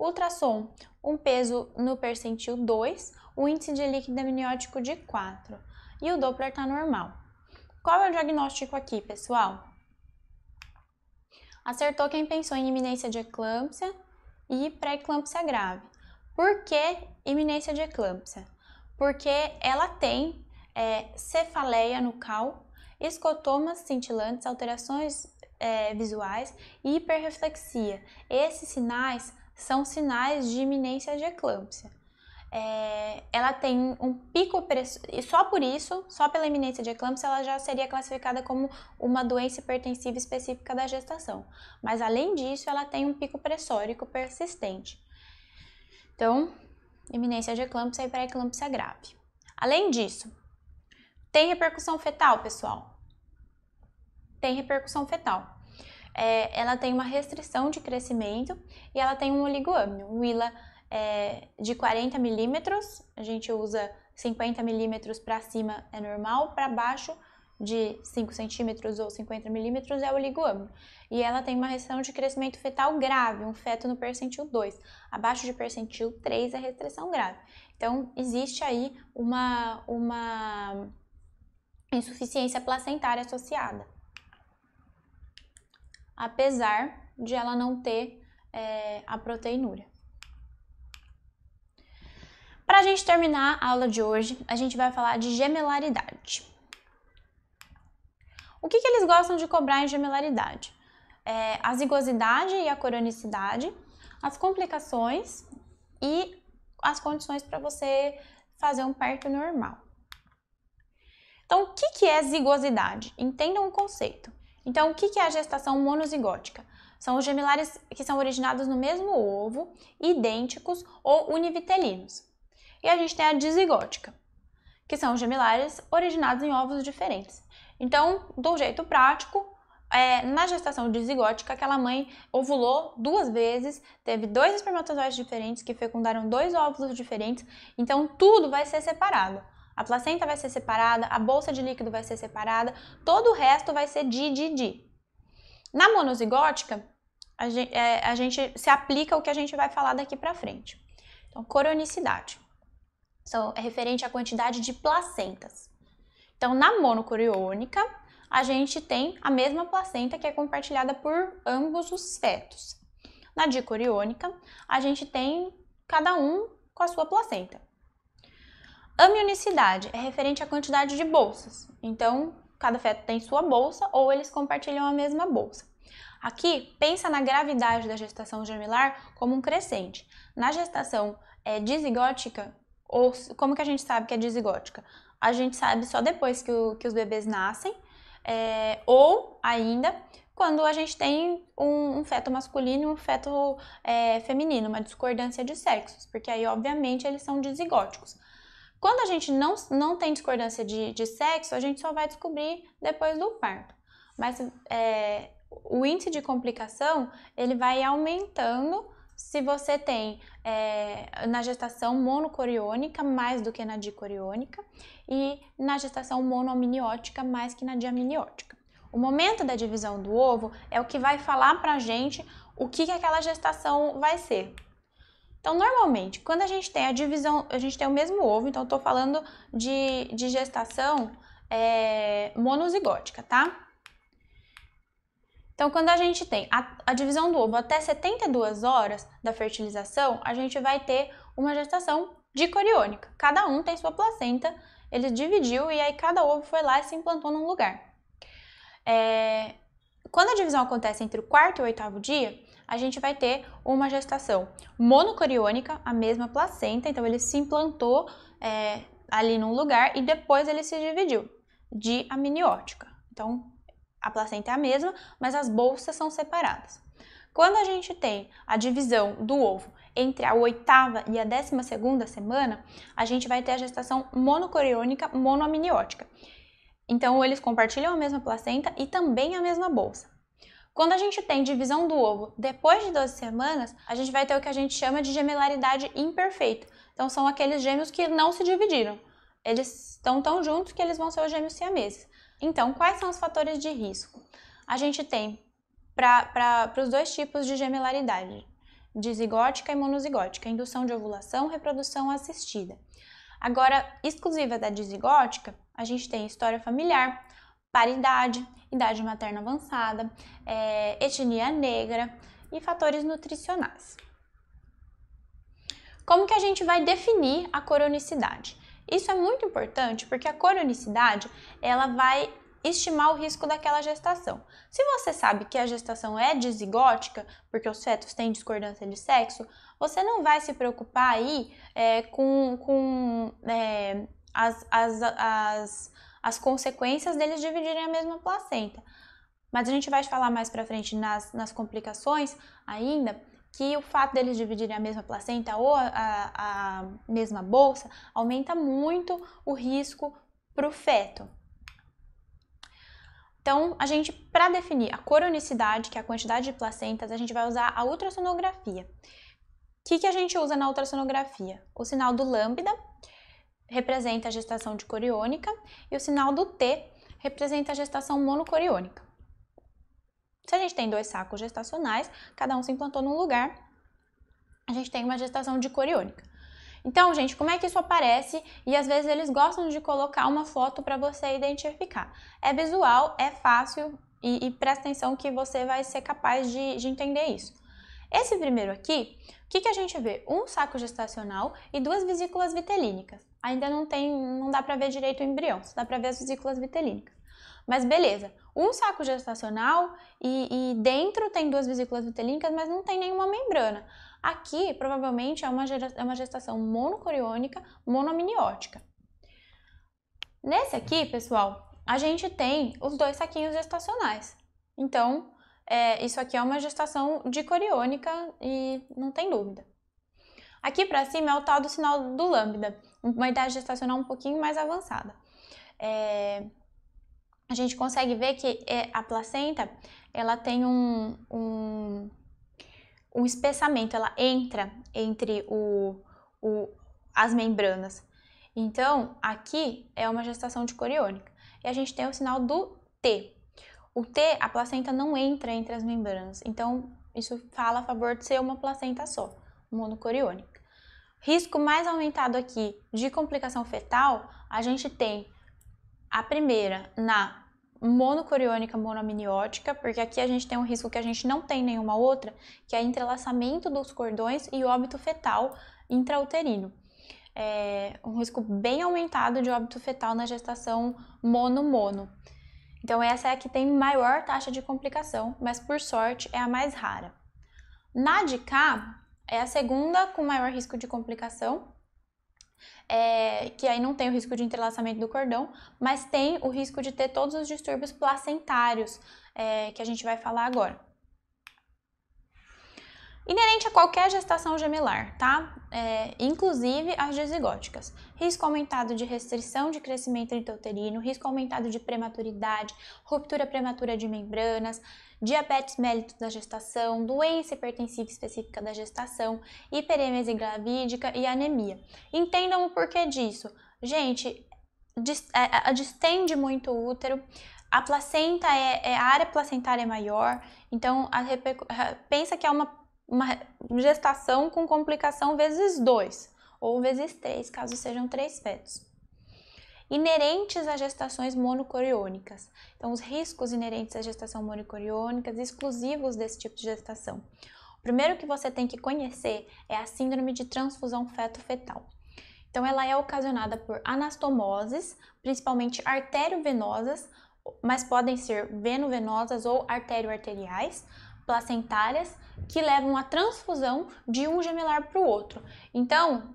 ultrassom, um peso no percentil 2, o índice de líquido amniótico de 4 e o Doppler está normal. Qual é o diagnóstico aqui, pessoal? Acertou quem pensou em iminência de eclâmpsia e pré-eclâmpsia grave. Por que iminência de eclâmpsia? Porque ela tem é, cefaleia nucal, escotomas cintilantes, alterações é, visuais e hiperreflexia. Esses sinais são sinais de iminência de eclâmpsia. É, ela tem um pico e só por isso, só pela iminência de eclâmpsia, ela já seria classificada como uma doença hipertensiva específica da gestação. Mas além disso, ela tem um pico pressórico persistente. Então, eminência de eclâmpsia e pré-eclâmpsia grave. Além disso, tem repercussão fetal, pessoal? Tem repercussão fetal. É, ela tem uma restrição de crescimento e ela tem um oligoâmino. Um ILA é, de 40 milímetros, a gente usa 50 milímetros para cima é normal, para baixo de 5 centímetros ou 50 milímetros é o liguamo. E ela tem uma restrição de crescimento fetal grave, um feto no percentil 2. Abaixo de percentil 3 é restrição grave. Então, existe aí uma, uma insuficiência placentária associada. Apesar de ela não ter é, a proteinúria. Para a gente terminar a aula de hoje, a gente vai falar de gemelaridade. O que, que eles gostam de cobrar em gemelaridade? É, a zigosidade e a coronicidade, as complicações e as condições para você fazer um parto normal. Então, o que, que é zigosidade? Entendam o conceito. Então, o que, que é a gestação monozigótica? São os gemelares que são originados no mesmo ovo, idênticos ou univitelinos. E a gente tem a dizigótica, que são os gemelares originados em ovos diferentes. Então, do jeito prático, é, na gestação dizigótica, aquela mãe ovulou duas vezes, teve dois espermatozoides diferentes que fecundaram dois óvulos diferentes, então tudo vai ser separado. A placenta vai ser separada, a bolsa de líquido vai ser separada, todo o resto vai ser di, di, di. Na monozigótica, a gente, é, a gente se aplica o que a gente vai falar daqui para frente. Então, coronicidade. Então, é referente à quantidade de placentas. Então, na monocoriônica, a gente tem a mesma placenta que é compartilhada por ambos os fetos. Na dicoriônica, a gente tem cada um com a sua placenta. Amionicidade é referente à quantidade de bolsas. Então, cada feto tem sua bolsa ou eles compartilham a mesma bolsa. Aqui, pensa na gravidade da gestação gemilar como um crescente. Na gestação é, ou como que a gente sabe que é dizigótica? A gente sabe só depois que, o, que os bebês nascem, é, ou ainda quando a gente tem um, um feto masculino e um feto é, feminino, uma discordância de sexos, porque aí, obviamente, eles são dizigóticos. Quando a gente não, não tem discordância de, de sexo, a gente só vai descobrir depois do parto. Mas é, o índice de complicação, ele vai aumentando se você tem é, na gestação monocoriônica mais do que na dicoriônica e na gestação monoamniótica mais que na diamniótica. O momento da divisão do ovo é o que vai falar pra gente o que, que aquela gestação vai ser. Então, normalmente, quando a gente tem a divisão, a gente tem o mesmo ovo, então eu tô falando de, de gestação é, monozigótica, tá? Então, quando a gente tem a, a, divisão do ovo até 72 horas da fertilização, a gente vai ter uma gestação dicoriônica. Cada um tem sua placenta, ele dividiu e aí cada ovo foi lá e se implantou num lugar. É, quando a divisão acontece entre o quarto e o oitavo dia, a gente vai ter uma gestação monocoriônica, a mesma placenta, então ele se implantou é, ali num lugar e depois ele se dividiu de amniótica. Então, a placenta é a mesma, mas as bolsas são separadas. Quando a gente tem a divisão do ovo entre a oitava e a décima segunda semana, a gente vai ter a gestação monocoriônica monoamniótica. Então, eles compartilham a mesma placenta e também a mesma bolsa. Quando a gente tem divisão do ovo depois de 12 semanas, a gente vai ter o que a gente chama de gemelaridade imperfeita. Então, são aqueles gêmeos que não se dividiram. Eles estão tão juntos que eles vão ser os gêmeos siameses. Então, quais são os fatores de risco? A gente tem para os dois tipos de gemelaridade, dizigótica e monozigótica, indução de ovulação, reprodução assistida. Agora, exclusiva da dizigótica, a gente tem história familiar, paridade, idade materna avançada, é, etnia negra e fatores nutricionais. Como que a gente vai definir a coronicidade? Isso é muito importante porque a coronicidade ela vai estimar o risco daquela gestação. Se você sabe que a gestação é dizigótica, porque os fetos têm discordância de sexo, você não vai se preocupar aí é, com, com é, as, as, as, as consequências deles dividirem a mesma placenta. Mas a gente vai falar mais para frente nas, nas complicações ainda, que o fato deles dividirem a mesma placenta ou a, a, mesma bolsa aumenta muito o risco para o feto. Então, a gente, para definir a coronicidade, que é a quantidade de placentas, a gente vai usar a ultrassonografia. O que, que a gente usa na ultrassonografia? O sinal do lambda representa a gestação de coriônica e o sinal do T representa a gestação monocoriônica. Se a gente tem dois sacos gestacionais, cada um se implantou num lugar, a gente tem uma gestação de coriônica. Então, gente, como é que isso aparece? E às vezes eles gostam de colocar uma foto para você identificar. É visual, é fácil e, e presta atenção que você vai ser capaz de, de entender isso. Esse primeiro aqui, o que, que a gente vê? Um saco gestacional e duas vesículas vitelínicas. Ainda não tem, não dá para ver direito o embrião, só dá para ver as vesículas vitelínicas. Mas beleza, um saco gestacional e, e dentro tem duas vesículas vitelínicas, mas não tem nenhuma membrana. Aqui, provavelmente, é uma, é uma gestação monocoriônica monominiótica. Nesse aqui, pessoal, a gente tem os dois saquinhos gestacionais. Então, é, isso aqui é uma gestação dicoriônica e não tem dúvida. Aqui para cima é o tal do sinal do lambda, uma idade gestacional um pouquinho mais avançada. É, a gente consegue ver que é, a placenta ela tem um, um, um espessamento, ela entra entre o, o, as membranas. Então, aqui é uma gestação de coriônica. E a gente tem o sinal do T. O T, a placenta não entra entre as membranas. Então, isso fala a favor de ser uma placenta só, monocoriônica. Risco mais aumentado aqui de complicação fetal, a gente tem a primeira, na monocoriônica monoamniótica, porque aqui a gente tem um risco que a gente não tem nenhuma outra, que é entrelaçamento dos cordões e óbito fetal intrauterino. É um risco bem aumentado de óbito fetal na gestação mono-mono. Então, essa é a que tem maior taxa de complicação, mas por sorte é a mais rara. Na de cá, é a segunda com maior risco de complicação, é, que aí não tem o risco de entrelaçamento do cordão, mas tem o risco de ter todos os distúrbios placentários, é, que a gente vai falar agora inerente a qualquer gestação gemelar, tá? É, inclusive as dizigóticas. Risco aumentado de restrição de crescimento intrauterino, risco aumentado de prematuridade, ruptura prematura de membranas, diabetes mellitus da gestação, doença hipertensiva específica da gestação, hiperêmese gravídica e anemia. Entendam o porquê disso. Gente, é, é, distende muito o útero, a placenta é, é a área placentária é maior, então a, pensa que é uma uma gestação com complicação vezes 2 ou vezes 3, caso sejam três fetos. Inerentes a gestações monocoriônicas. Então, os riscos inerentes à gestação monocoriônica, exclusivos desse tipo de gestação. O primeiro que você tem que conhecer é a síndrome de transfusão feto-fetal. Então, ela é ocasionada por anastomoses, principalmente arteriovenosas, mas podem ser venovenosas ou arterioarteriais, arteriais placentárias que levam à transfusão de um gemelar para o outro. Então,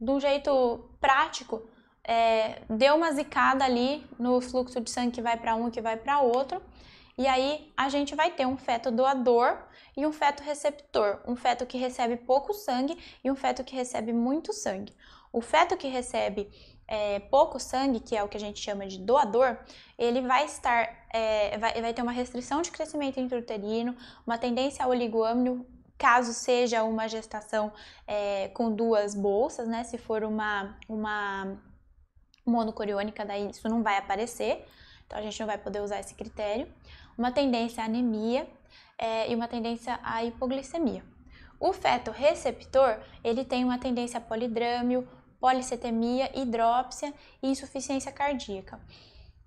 de um jeito prático, é, deu uma zicada ali no fluxo de sangue que vai para um e que vai para outro. E aí a gente vai ter um feto doador e um feto receptor, um feto que recebe pouco sangue e um feto que recebe muito sangue. O feto que recebe é, pouco sangue, que é o que a gente chama de doador, ele vai estar, é, vai, vai, ter uma restrição de crescimento intrauterino, uma tendência ao oligoâmino, caso seja uma gestação é, com duas bolsas, né? Se for uma, uma monocoriônica, daí isso não vai aparecer, então a gente não vai poder usar esse critério. Uma tendência à anemia é, e uma tendência à hipoglicemia. O feto receptor, ele tem uma tendência a polidrâmio, policitemia, hidrópsia e insuficiência cardíaca.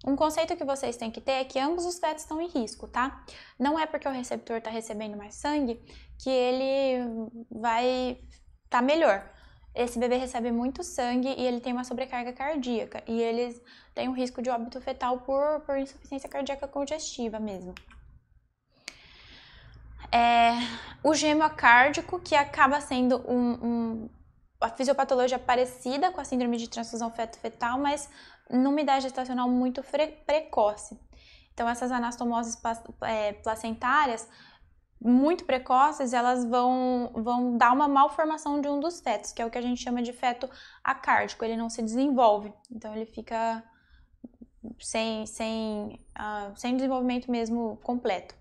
Um conceito que vocês têm que ter é que ambos os fetos estão em risco, tá? Não é porque o receptor está recebendo mais sangue que ele vai estar tá melhor. Esse bebê recebe muito sangue e ele tem uma sobrecarga cardíaca e eles têm um risco de óbito fetal por, por insuficiência cardíaca congestiva mesmo. É, o gêmeo acárdico, que acaba sendo um, um a fisiopatologia é parecida com a síndrome de transfusão feto-fetal, mas numa idade gestacional muito precoce. Então, essas anastomoses é, placentárias, muito precoces, elas vão, vão dar uma malformação de um dos fetos, que é o que a gente chama de feto acárdico. Ele não se desenvolve, então ele fica sem, sem, uh, sem desenvolvimento mesmo completo.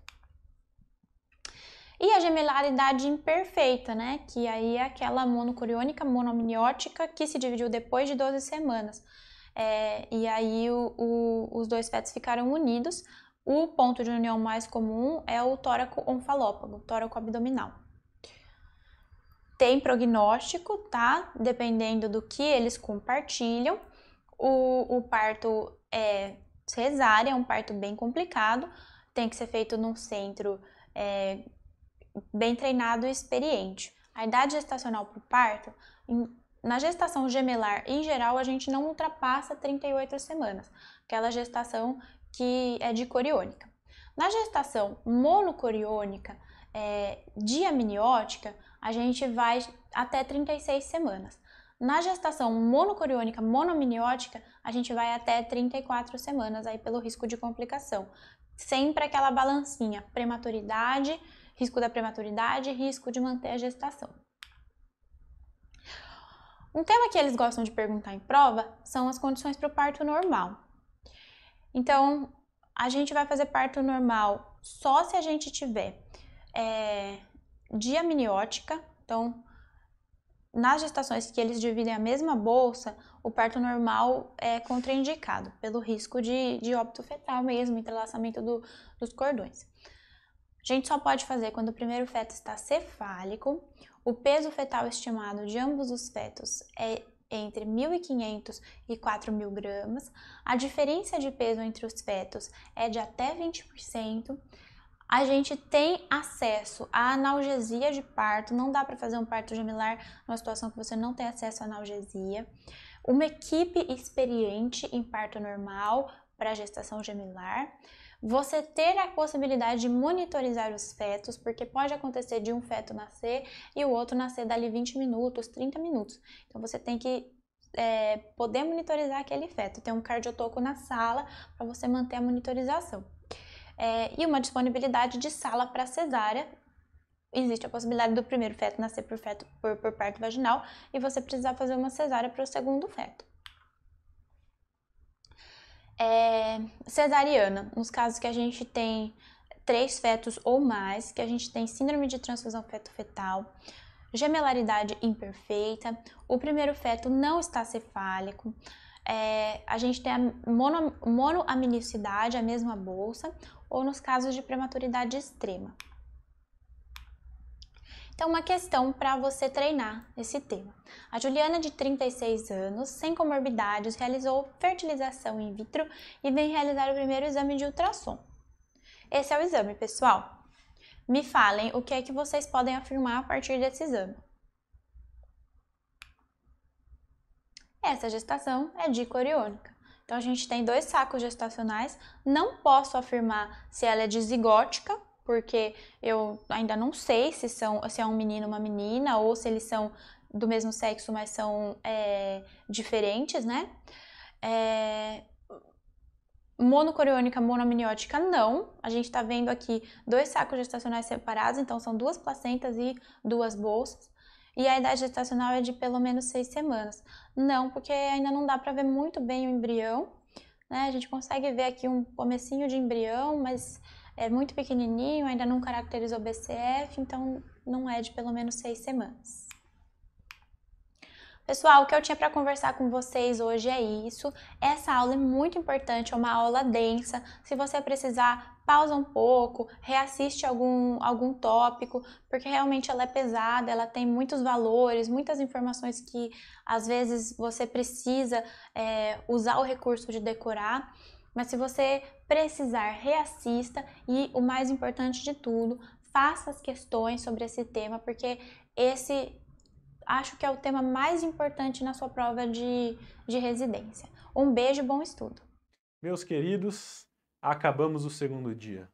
E a gemelaridade imperfeita, né? Que aí é aquela monocoriônica monomniótica que se dividiu depois de 12 semanas. É, e aí o, o, os dois fetos ficaram unidos. O ponto de união mais comum é o tóraco onfalópago, tóraco abdominal. Tem prognóstico, tá? Dependendo do que eles compartilham. O, o parto é cesárea, é um parto bem complicado, tem que ser feito num centro é, bem treinado e experiente. A idade gestacional para o parto, na gestação gemelar, em geral, a gente não ultrapassa 38 semanas, aquela gestação que é coriônica. Na gestação monocoriônica, é, diamniótica, a gente vai até 36 semanas. Na gestação monocoriônica, monominiótica, a gente vai até 34 semanas aí pelo risco de complicação. Sempre aquela balancinha, prematuridade risco da prematuridade, risco de manter a gestação. Um tema que eles gostam de perguntar em prova são as condições para o parto normal. Então, a gente vai fazer parto normal só se a gente tiver é, amniótica. Então, nas gestações que eles dividem a mesma bolsa, o parto normal é contraindicado pelo risco de, de óbito fetal mesmo, entrelaçamento do, dos cordões. A gente só pode fazer quando o primeiro feto está cefálico, o peso fetal estimado de ambos os fetos é entre 1.500 e 4.000 gramas, a diferença de peso entre os fetos é de até 20%, a gente tem acesso à analgesia de parto, não dá para fazer um parto gemilar numa situação que você não tem acesso à analgesia, uma equipe experiente em parto normal para gestação gemilar, você ter a possibilidade de monitorizar os fetos, porque pode acontecer de um feto nascer e o outro nascer dali 20 minutos, 30 minutos. Então você tem que é, poder monitorizar aquele feto, ter um cardiotoco na sala para você manter a monitorização. É, e uma disponibilidade de sala para cesárea. Existe a possibilidade do primeiro feto nascer por, feto, por, por parto vaginal e você precisar fazer uma cesárea para o segundo feto é, cesariana, nos casos que a gente tem três fetos ou mais, que a gente tem síndrome de transfusão feto-fetal, gemelaridade imperfeita, o primeiro feto não está cefálico, é, a gente tem a mono, monoaminicidade, a mesma bolsa, ou nos casos de prematuridade extrema. Então, uma questão para você treinar esse tema. A Juliana, de 36 anos, sem comorbidades, realizou fertilização in vitro e vem realizar o primeiro exame de ultrassom. Esse é o exame, pessoal. Me falem o que é que vocês podem afirmar a partir desse exame. Essa gestação é dicorionica. Então, a gente tem dois sacos gestacionais. Não posso afirmar se ela é dizigótica porque eu ainda não sei se, são, se é um menino ou uma menina, ou se eles são do mesmo sexo, mas são é, diferentes, né? É, monocoriônica, monominiótica, não. A gente está vendo aqui dois sacos gestacionais separados, então são duas placentas e duas bolsas. E a idade gestacional é de pelo menos seis semanas. Não, porque ainda não dá para ver muito bem o embrião. Né? A gente consegue ver aqui um comecinho de embrião, mas é muito pequenininho, ainda não caracterizou BCF, então não é de pelo menos seis semanas. Pessoal, o que eu tinha para conversar com vocês hoje é isso. Essa aula é muito importante, é uma aula densa. Se você precisar, pausa um pouco, reassiste algum, algum tópico, porque realmente ela é pesada, ela tem muitos valores, muitas informações que às vezes você precisa é, usar o recurso de decorar. Mas se você precisar, reassista e o mais importante de tudo, faça as questões sobre esse tema, porque esse acho que é o tema mais importante na sua prova de, de residência. Um beijo e bom estudo! Meus queridos, acabamos o segundo dia.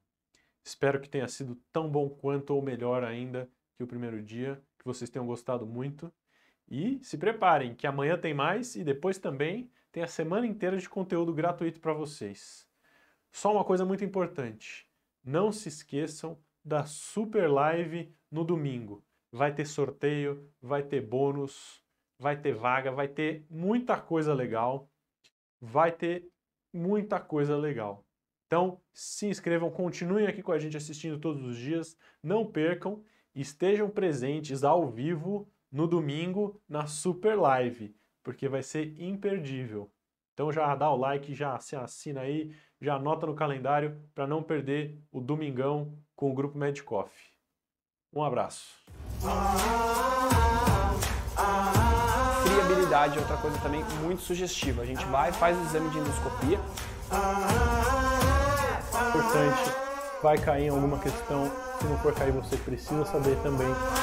Espero que tenha sido tão bom quanto ou melhor ainda que o primeiro dia, que vocês tenham gostado muito. E se preparem, que amanhã tem mais e depois também tem a semana inteira de conteúdo gratuito para vocês. Só uma coisa muito importante: não se esqueçam da super live no domingo. Vai ter sorteio, vai ter bônus, vai ter vaga, vai ter muita coisa legal. Vai ter muita coisa legal. Então, se inscrevam, continuem aqui com a gente assistindo todos os dias, não percam, estejam presentes ao vivo no domingo na Super Live porque vai ser imperdível. Então já dá o like, já se assina aí, já anota no calendário para não perder o domingão com o grupo Medicoff. Um abraço. Friabilidade é outra coisa também muito sugestiva. A gente vai, faz o exame de endoscopia. Importante, vai cair em alguma questão. Se não for cair, você precisa saber também.